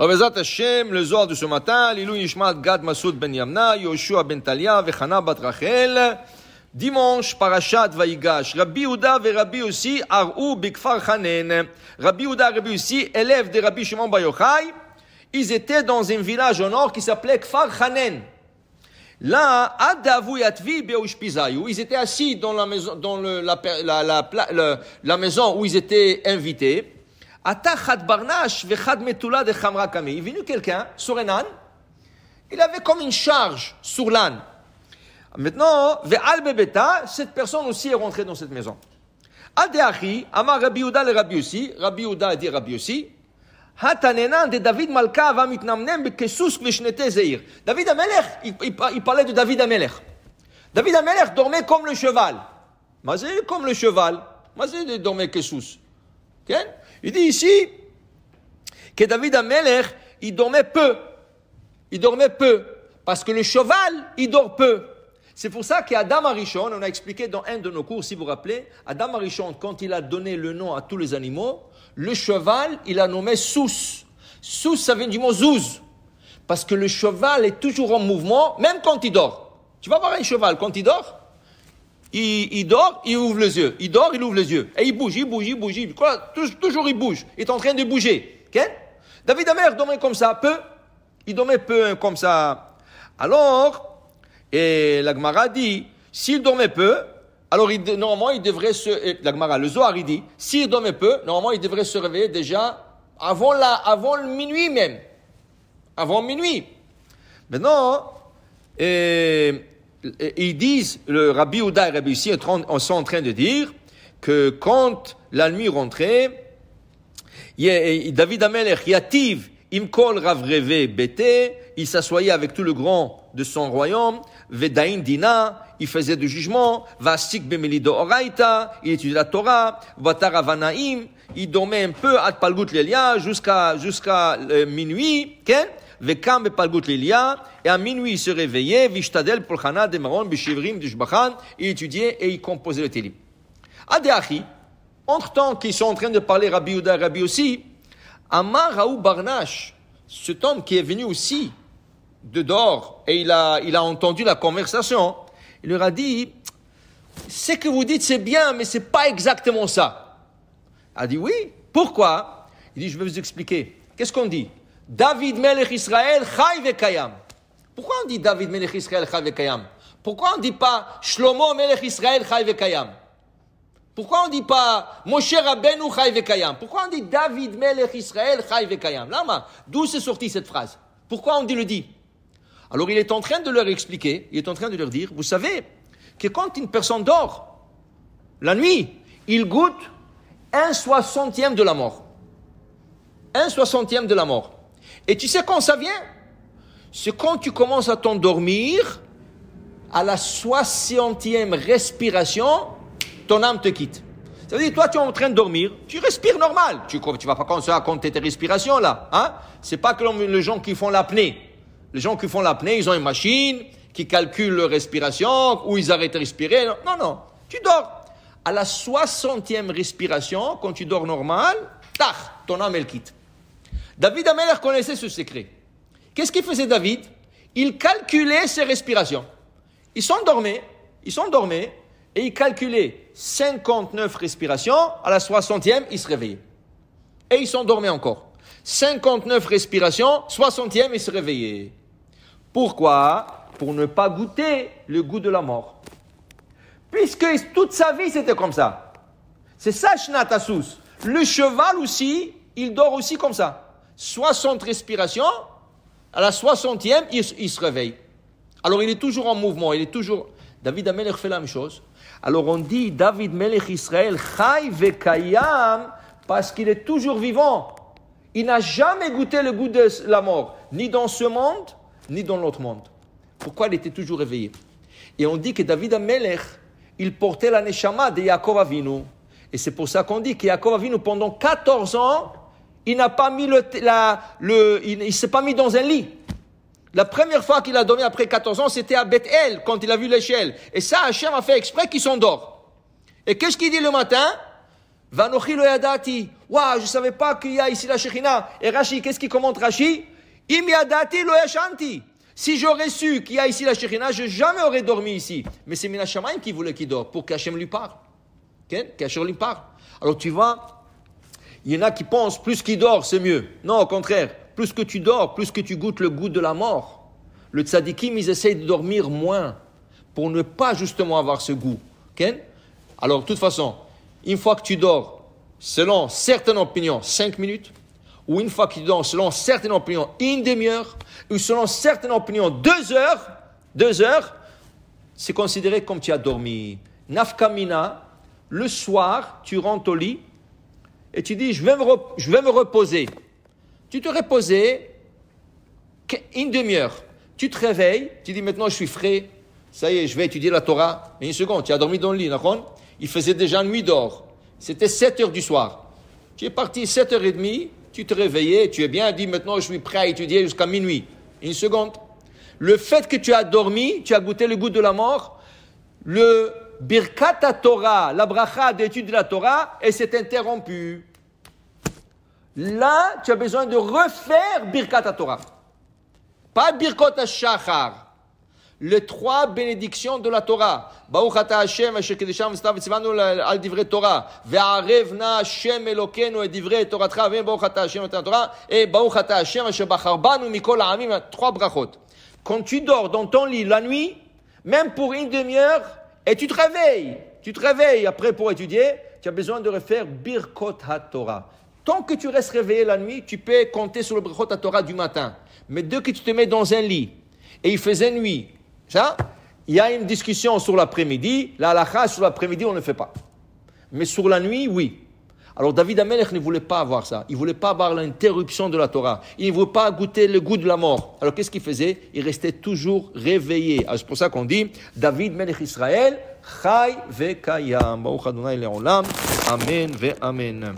Revezat oh, Hashem, le Zohar de ce matin, Lilou Gad Masoud Ben Yamna, Yoshua Ben Talia, Vechana Bat Rachel. Dimanche, Parashat Vaigash. Rabbi Ouda et Rabbi aussi, Arou Bikfar Hanen. Rabbi Ouda et Rabbi aussi, élèves de Rabbi Shimon Bayochai, ils étaient dans un village au nord qui s'appelait Kfar Hanen. Là, Adavu Yatvi ils étaient assis dans la maison, dans la, la, la maison où ils étaient invités. Il est venu quelqu'un sur un âne, il avait comme une charge sur l'âne. Maintenant, cette personne aussi est rentrée dans cette maison. Adeachi, Amar Rabbi Yehuda le Rabbi Yossi, Rabbi Yehuda dit Rabbi Yossi, Hatanenan de David Malka va mitnamnem kesus kvishnete zeir. David Amelech, il, il, parlait de David Amelech. David Amelech dormait comme le cheval. Mais comme le cheval. Mais il dormait kesus. Il dit ici que David Ameler, il dormait peu. Il dormait peu. Parce que le cheval, il dort peu. C'est pour ça qu'Adam Arichon, on a expliqué dans un de nos cours, si vous vous rappelez, Adam Arichon, quand il a donné le nom à tous les animaux, le cheval, il a nommé Sous. Sous, ça vient du mot Zouz. Parce que le cheval est toujours en mouvement, même quand il dort. Tu vas voir un cheval, quand il dort, il, dort, il ouvre les yeux. Il dort, il ouvre les yeux. Et il bouge, il bouge, il bouge. toujours, il bouge. Il est en train de bouger. David Amer dormait comme ça, peu. Il dormait peu hein, comme ça. Alors, et l'Agmara dit, s'il dormait peu, alors normalement il devrait se... L'Agmara, le Zohar, il dit, s'il dormait peu, normalement il devrait se réveiller déjà avant, la, avant le minuit même. Avant minuit. Maintenant, et ils disent, le Rabbi Ouda et Rabbi Issy, sont en train de dire que quand la nuit rentrait, David Amelech yativ imkol rav il s'assoyait avec tout le grand de son royaume, vedain il faisait du jugement, vastik bemelido oraita, il étudiait la Torah, il dormait un peu, at lelia, jusqu'à, jusqu'à euh, minuit, et à minuit il se réveillait, il étudiait et il composait le télim. Adeachi, entre-temps qu'ils sont en train de parler Rabbi aussi, Amar Aou Barnash, cet homme qui est venu aussi de dehors et il a, entendu la conversation, il leur a dit, ce que vous dites c'est bien, mais c'est pas exactement ça. A dit oui. Pourquoi Il dit, je vais vous expliquer. Qu'est-ce qu'on dit David Melech Israël, Chai Vekayam. Pourquoi on dit David Melech Israël, Chai Vekayam Pourquoi on ne dit pas Shlomo Melech Israël, Chai Vekayam Pourquoi on dit pas Moshe Rabbeinu, Chai Vekayam Pourquoi on dit David Melech Israël, Chai Vekayam Lama, d'où s'est sortie cette phrase Pourquoi on dit le dit Alors il est en train de leur expliquer, il est en train de leur dire, vous savez que quand une personne dort, la nuit, il goûte un soixantième de la mort. Un soixantième de la mort. Et tu sais quand ça vient C'est quand tu commences à t'endormir, à la soixantième respiration, ton âme te quitte. Ça veut dire, toi, tu es en train de dormir, tu respires normal. Tu ne vas pas commencer à compter tes respirations, là. Hein? C'est pas que les gens qui font l'apnée. Les gens qui font l'apnée, ils ont une machine qui calcule leur respiration, où ils arrêtent de respirer. Non, non. Tu dors. À la soixantième respiration, quand tu dors normal, tard, ton âme, elle quitte. David Amel connaissait ce secret. Qu'est-ce qu'il faisait David Il calculait ses respirations. Il s'endormait, il s'endormait, et il calculait 59 respirations. À la 60e, il se réveillait. Et il s'endormait encore. 59 respirations, 60e, il se réveillait. Pourquoi Pour ne pas goûter le goût de la mort. Puisque toute sa vie, c'était comme ça. C'est ça, Shnatasus. Le cheval aussi, il dort aussi comme ça. 60 respirations, à la 60e, il, se réveille. Alors il est toujours en mouvement, il est toujours... David Amelech fait la même chose. Alors on dit David Melech Israël, parce qu'il est toujours vivant. Il n'a jamais goûté le goût de la mort, ni dans ce monde, ni dans l'autre monde. Pourquoi il était toujours réveillé Et on dit que David Amelech, il portait la neshama de Yaakov Avinu. Et c'est pour ça qu'on dit que Yaakov Avinu, pendant 14 ans, il n'a pas mis le, il, s'est pas mis dans un lit. La première fois qu'il a dormi après 14 ans, c'était à Bethel, quand il a vu l'échelle. Et ça, Hachem a fait exprès qu'il s'endort. Et qu'est-ce qu'il dit le matin Vanochi lo yadati. Waouh, je savais pas qu'il y a ici la Shekhina. Et Rachi, qu'est-ce qu'il commente Rashi Im yadati lo yashanti. Si j'aurais su qu'il y a ici la Shekhina, je jamais aurais dormi ici. Mais c'est Minashamaim qui voulait qu'il dort, pour qu'Hachem lui parle. Qu'Hachem lui parle. Alors tu vois, il y en a qui pensent plus qu'il dort, c'est mieux. Non, au contraire, plus que tu dors, plus que tu goûtes le goût de la mort. Le tzadikim, ils essayent de dormir moins pour ne pas justement avoir ce goût. Alors, de toute façon, une fois que tu dors, selon certaines opinions, 5 minutes, ou une fois que tu dors, selon certaines opinions, une demi-heure, ou selon certaines opinions, deux heures, 2 heures, c'est considéré comme tu as dormi. Nafkamina, le soir, tu rentres au lit, et tu dis, je vais me, je vais me reposer. Tu te reposais une demi-heure. Tu te réveilles, tu dis, maintenant je suis frais, ça y est, je vais étudier la Torah. Mais une seconde, tu as dormi dans le lit, Il faisait déjà nuit d'or. C'était 7 heures du soir. Tu es parti 7 h demie. tu te réveillais, tu es bien dit, maintenant je suis prêt à étudier jusqu'à minuit. Une seconde. Le fait que tu as dormi, tu as goûté le goût de la mort, le birkat Torah, la bracha d'étude de la Torah, et s'est interrompue. Là, tu as besoin de refaire Birkat Torah. Pas Birkat Shachar. Les trois bénédictions de la Torah. Baruch ata Hashem, asher kedesham v'stav al divrei Torah. Ve'arevna Hashem Elokenu et divrei Torah. Vem Baruch ata Hashem Torah. Et Baruch ata Hashem asher banu mikol ha'amim. Trois brachot. Quand tu dors dans ton lit la nuit, même pour une demi-heure, et tu te réveilles, tu te réveilles après pour étudier, tu as besoin de refaire Birkot HaTorah. Tant que tu restes réveillé la nuit, tu peux compter sur le brachot à Torah du matin. Mais dès que tu te mets dans un lit et il faisait nuit, ça, il y a une discussion sur l'après-midi. La halakha sur l'après-midi, on ne fait pas. Mais sur la nuit, oui. Alors David Amelech ne voulait pas avoir ça. Il voulait pas avoir l'interruption de la Torah. Il ne voulait pas goûter le goût de la mort. Alors qu'est-ce qu'il faisait Il restait toujours réveillé. Ah, c'est pour ça qu'on dit David Melech Israël, Chai ve Kayam. Amen ve Amen.